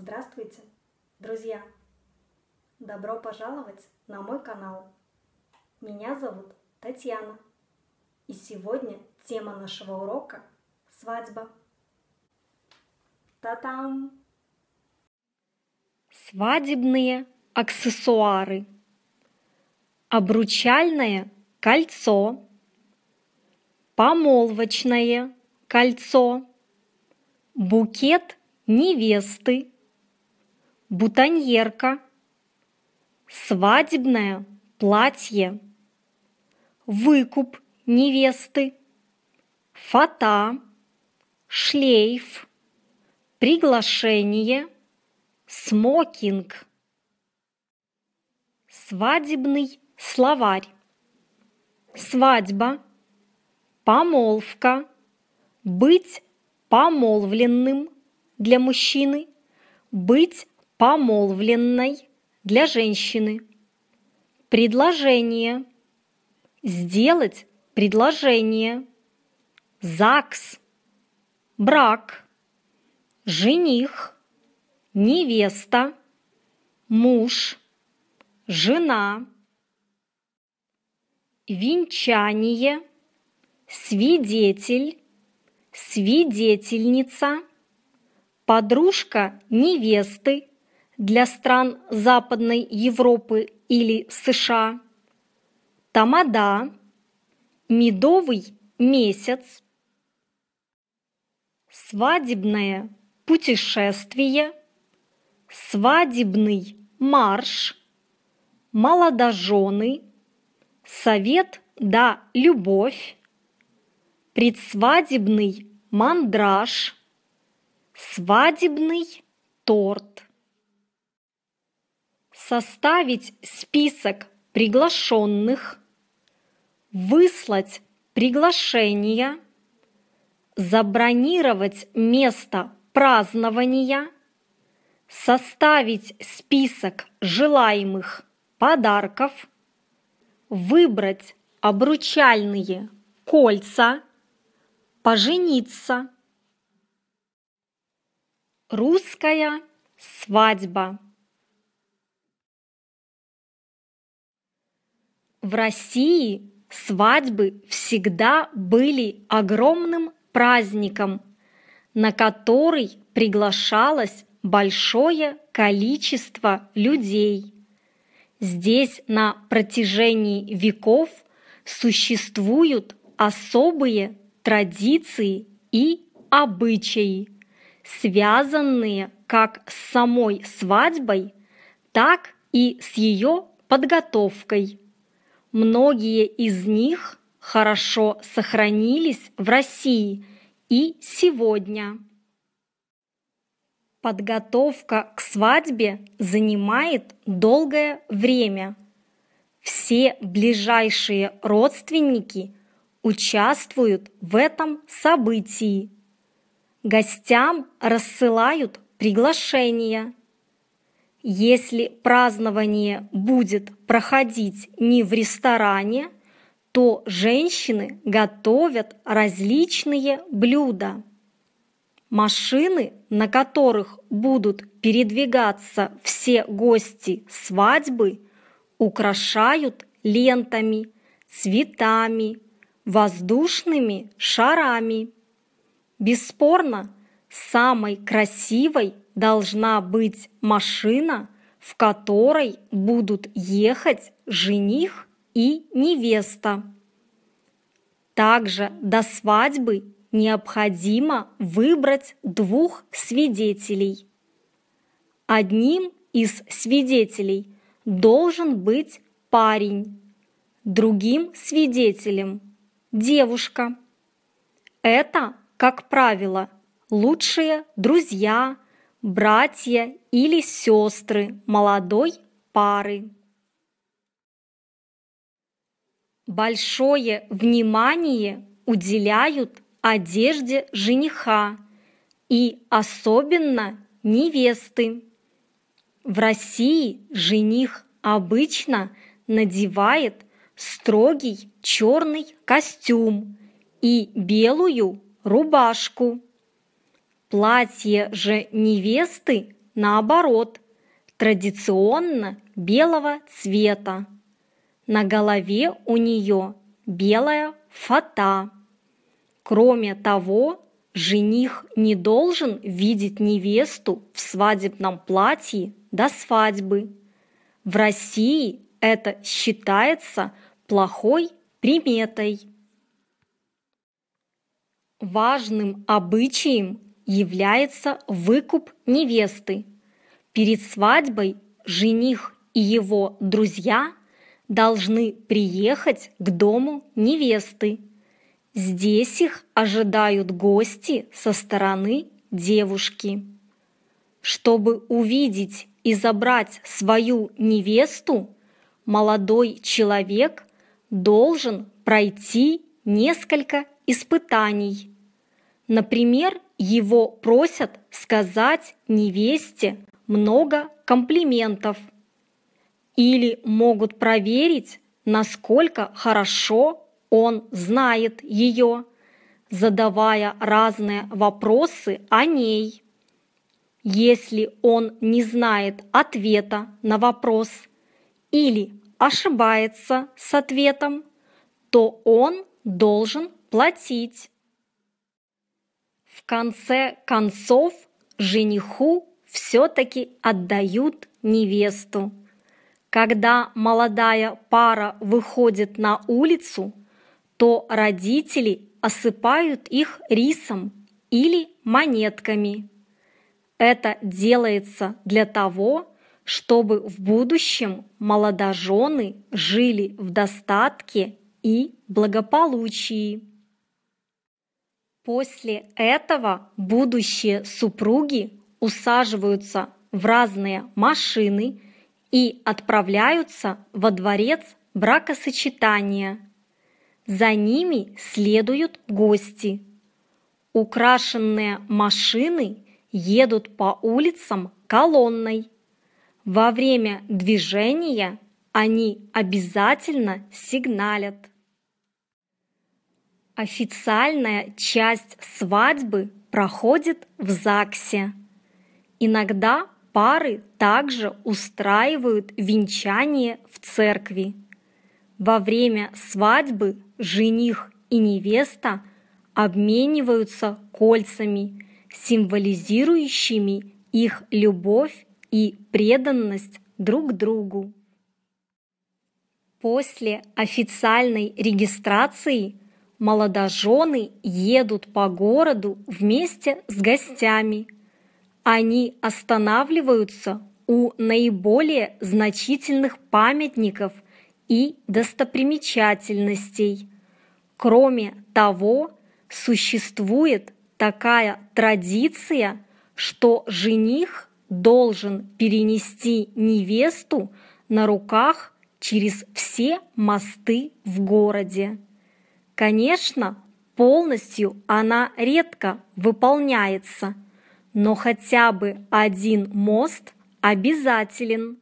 Здравствуйте, друзья! Добро пожаловать на мой канал. Меня зовут Татьяна. И сегодня тема нашего урока – свадьба. Та-там! Свадебные аксессуары. Обручальное кольцо. Помолвочное кольцо. Букет невесты бутоньерка, свадебное платье, выкуп невесты, фата, шлейф, приглашение, смокинг. Свадебный словарь. Свадьба, помолвка, быть помолвленным для мужчины, быть помолвленной для женщины. Предложение. Сделать предложение. ЗАГС. Брак. Жених. Невеста. Муж. Жена. Венчание. Свидетель. Свидетельница. Подружка невесты для стран Западной Европы или США, тамада, медовый месяц, свадебное путешествие, свадебный марш, молодожены, совет да любовь, предсвадебный мандраж, свадебный торт составить список приглашенных, выслать приглашение, забронировать место празднования, составить список желаемых подарков, выбрать обручальные кольца, пожениться. Русская свадьба. В России свадьбы всегда были огромным праздником, на который приглашалось большое количество людей. Здесь на протяжении веков существуют особые традиции и обычаи, связанные как с самой свадьбой, так и с ее подготовкой. Многие из них хорошо сохранились в России и сегодня. Подготовка к свадьбе занимает долгое время. Все ближайшие родственники участвуют в этом событии. Гостям рассылают приглашения – если празднование будет проходить не в ресторане, то женщины готовят различные блюда. Машины, на которых будут передвигаться все гости свадьбы, украшают лентами, цветами, воздушными шарами. Бесспорно, самой красивой должна быть машина, в которой будут ехать жених и невеста. Также до свадьбы необходимо выбрать двух свидетелей. Одним из свидетелей должен быть парень, другим свидетелем – девушка. Это, как правило, лучшие друзья – братья или сестры молодой пары. Большое внимание уделяют одежде жениха и особенно невесты. В России жених обычно надевает строгий черный костюм и белую рубашку. Платье же невесты, наоборот, традиционно белого цвета. На голове у нее белая фата. Кроме того, жених не должен видеть невесту в свадебном платье до свадьбы. В России это считается плохой приметой. Важным обычаем является выкуп невесты. Перед свадьбой жених и его друзья должны приехать к дому невесты. Здесь их ожидают гости со стороны девушки. Чтобы увидеть и забрать свою невесту, молодой человек должен пройти несколько испытаний. Например, его просят сказать невесте много комплиментов или могут проверить, насколько хорошо он знает ее, задавая разные вопросы о ней. Если он не знает ответа на вопрос или ошибается с ответом, то он должен платить конце концов жениху все-таки отдают невесту. Когда молодая пара выходит на улицу, то родители осыпают их рисом или монетками. Это делается для того, чтобы в будущем молодожены жили в достатке и благополучии. После этого будущие супруги усаживаются в разные машины и отправляются во дворец бракосочетания. За ними следуют гости. Украшенные машины едут по улицам колонной. Во время движения они обязательно сигналят. Официальная часть свадьбы проходит в ЗАГСе. Иногда пары также устраивают венчание в церкви. Во время свадьбы жених и невеста обмениваются кольцами, символизирующими их любовь и преданность друг другу. После официальной регистрации – молодожены едут по городу вместе с гостями. Они останавливаются у наиболее значительных памятников и достопримечательностей. Кроме того, существует такая традиция, что жених должен перенести невесту на руках через все мосты в городе. Конечно, полностью она редко выполняется, но хотя бы один мост обязателен.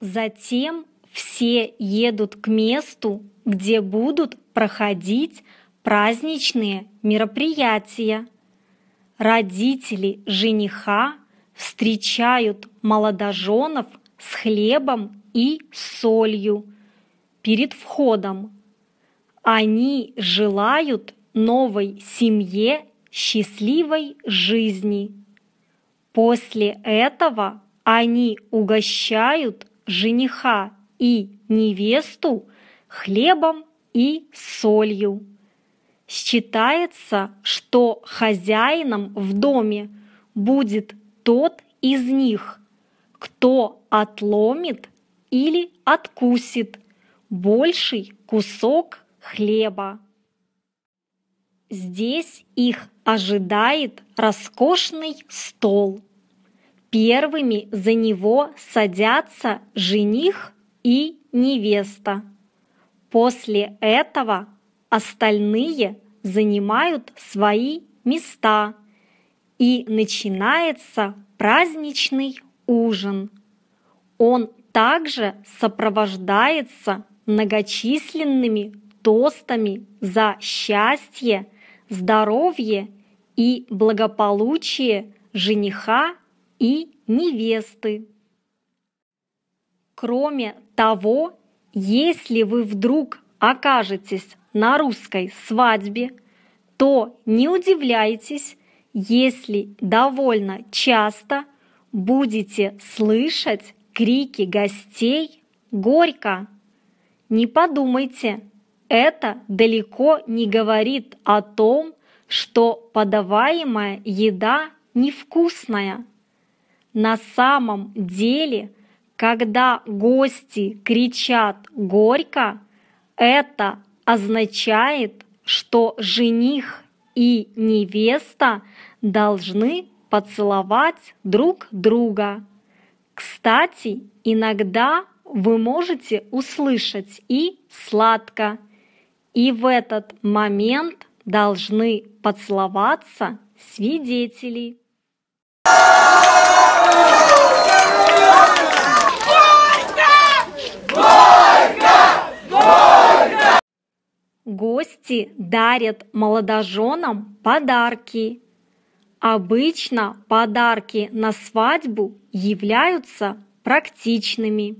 Затем все едут к месту, где будут проходить праздничные мероприятия. Родители жениха встречают молодоженов с хлебом и солью перед входом они желают новой семье счастливой жизни. После этого они угощают жениха и невесту хлебом и солью. Считается, что хозяином в доме будет тот из них, кто отломит или откусит больший кусок хлеба. Здесь их ожидает роскошный стол. Первыми за него садятся жених и невеста. После этого остальные занимают свои места, и начинается праздничный ужин. Он также сопровождается многочисленными тостами за счастье, здоровье и благополучие жениха и невесты. Кроме того, если вы вдруг окажетесь на русской свадьбе, то не удивляйтесь, если довольно часто будете слышать крики гостей горько. Не подумайте, это далеко не говорит о том, что подаваемая еда невкусная. На самом деле, когда гости кричат «горько», это означает, что жених и невеста должны поцеловать друг друга. Кстати, иногда вы можете услышать и «сладко», и в этот момент должны поцеловаться свидетели. Гости дарят молодоженам подарки. Обычно подарки на свадьбу являются практичными.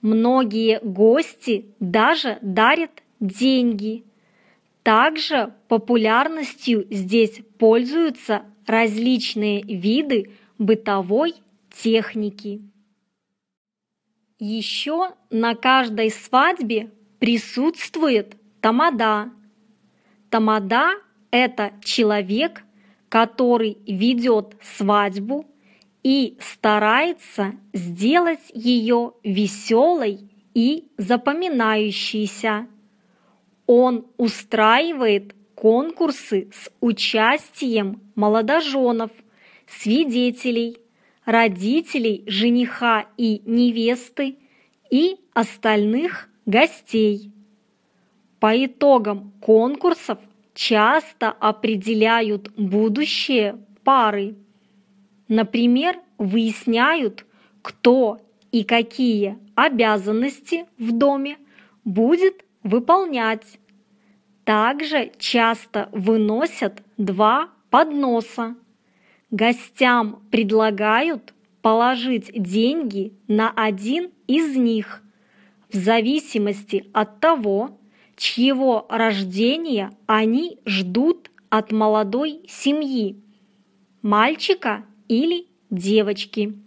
Многие гости даже дарят деньги. Также популярностью здесь пользуются различные виды бытовой техники. Еще на каждой свадьбе присутствует тамада. Тамада – это человек, который ведет свадьбу и старается сделать ее веселой и запоминающейся. Он устраивает конкурсы с участием молодоженов, свидетелей, родителей жениха и невесты и остальных гостей. По итогам конкурсов часто определяют будущее пары. Например, выясняют, кто и какие обязанности в доме будет выполнять. Также часто выносят два подноса. Гостям предлагают положить деньги на один из них, в зависимости от того, чьего рождения они ждут от молодой семьи – мальчика или девочки.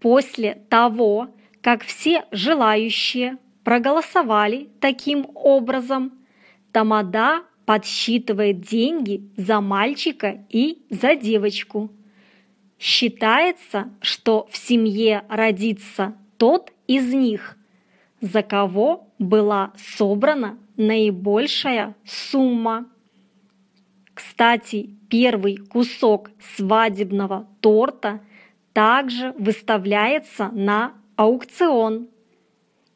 После того, как все желающие проголосовали таким образом, Тамада подсчитывает деньги за мальчика и за девочку. Считается, что в семье родится тот из них, за кого была собрана наибольшая сумма. Кстати, первый кусок свадебного торта также выставляется на аукцион.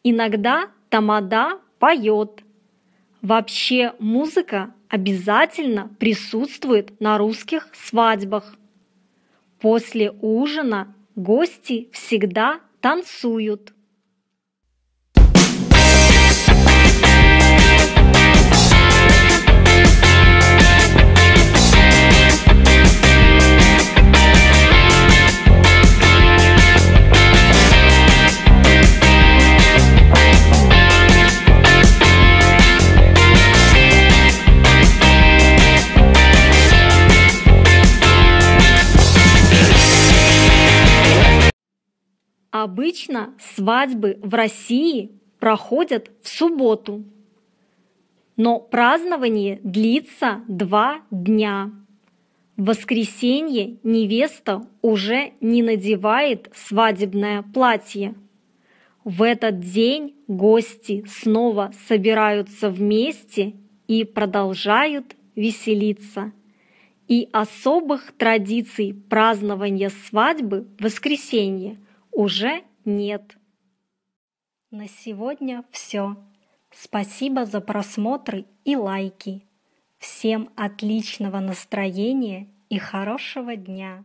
Иногда тамада поет. Вообще музыка обязательно присутствует на русских свадьбах. После ужина гости всегда танцуют. Обычно свадьбы в России проходят в субботу, но празднование длится два дня. В воскресенье невеста уже не надевает свадебное платье. В этот день гости снова собираются вместе и продолжают веселиться. И особых традиций празднования свадьбы в воскресенье уже нет. На сегодня все. Спасибо за просмотры и лайки. Всем отличного настроения и хорошего дня!